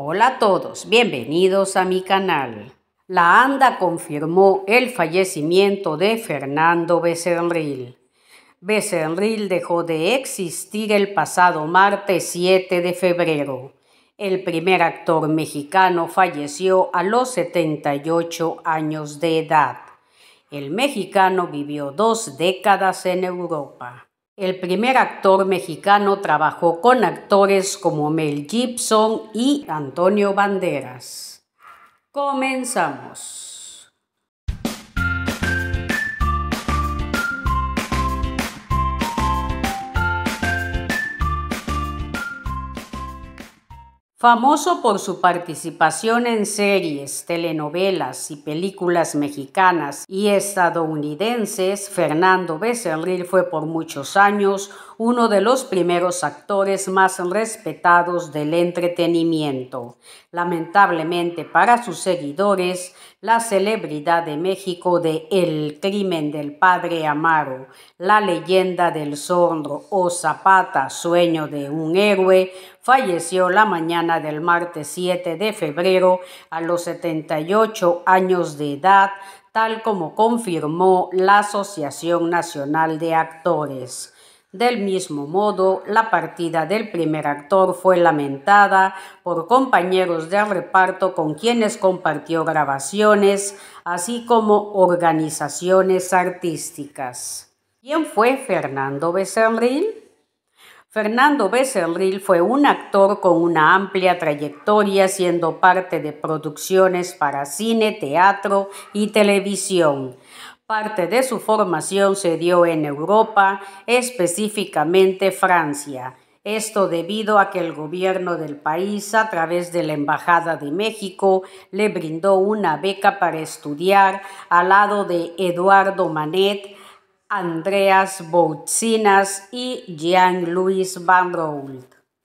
Hola a todos, bienvenidos a mi canal. La ANDA confirmó el fallecimiento de Fernando Becerril. Becerril dejó de existir el pasado martes 7 de febrero. El primer actor mexicano falleció a los 78 años de edad. El mexicano vivió dos décadas en Europa. El primer actor mexicano trabajó con actores como Mel Gibson y Antonio Banderas. Comenzamos. Famoso por su participación en series, telenovelas y películas mexicanas y estadounidenses, Fernando Becerril fue por muchos años uno de los primeros actores más respetados del entretenimiento. Lamentablemente para sus seguidores, la celebridad de México de El crimen del padre Amaro, la leyenda del zorro o Zapata, sueño de un héroe, falleció la mañana del martes 7 de febrero a los 78 años de edad, tal como confirmó la Asociación Nacional de Actores. Del mismo modo, la partida del primer actor fue lamentada por compañeros de reparto con quienes compartió grabaciones, así como organizaciones artísticas. ¿Quién fue Fernando Becerril? Fernando Becerril fue un actor con una amplia trayectoria siendo parte de producciones para cine, teatro y televisión. Parte de su formación se dio en Europa, específicamente Francia. Esto debido a que el gobierno del país, a través de la Embajada de México, le brindó una beca para estudiar al lado de Eduardo Manet, Andreas Bautzinas y Jean-Louis Van Roult.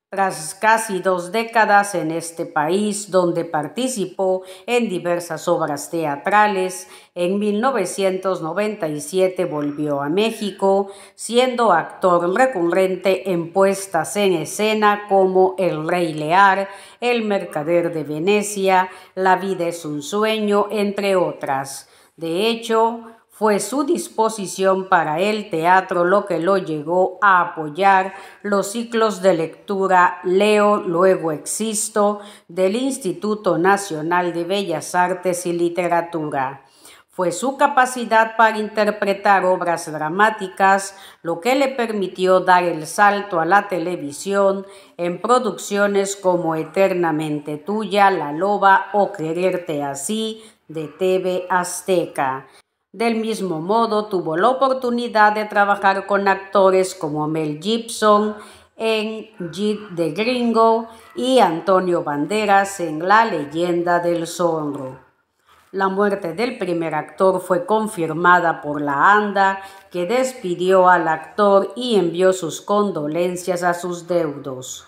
Tras casi dos décadas en este país, donde participó en diversas obras teatrales, en 1997 volvió a México, siendo actor recurrente en puestas en escena como El Rey Lear, El Mercader de Venecia, La vida es un sueño, entre otras. De hecho, fue su disposición para el teatro lo que lo llegó a apoyar los ciclos de lectura Leo, luego Existo del Instituto Nacional de Bellas Artes y Literatura fue su capacidad para interpretar obras dramáticas lo que le permitió dar el salto a la televisión en producciones como Eternamente Tuya, La Loba o Quererte Así de TV Azteca. Del mismo modo, tuvo la oportunidad de trabajar con actores como Mel Gibson en Jit de Gringo y Antonio Banderas en La leyenda del zorro. La muerte del primer actor fue confirmada por la ANDA, que despidió al actor y envió sus condolencias a sus deudos.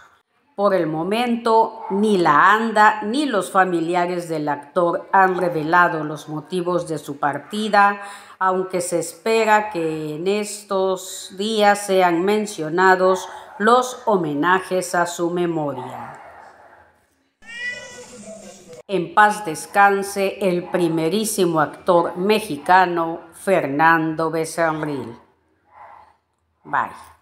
Por el momento, ni la ANDA ni los familiares del actor han revelado los motivos de su partida, aunque se espera que en estos días sean mencionados los homenajes a su memoria. En paz descanse el primerísimo actor mexicano Fernando Becerril. Bye.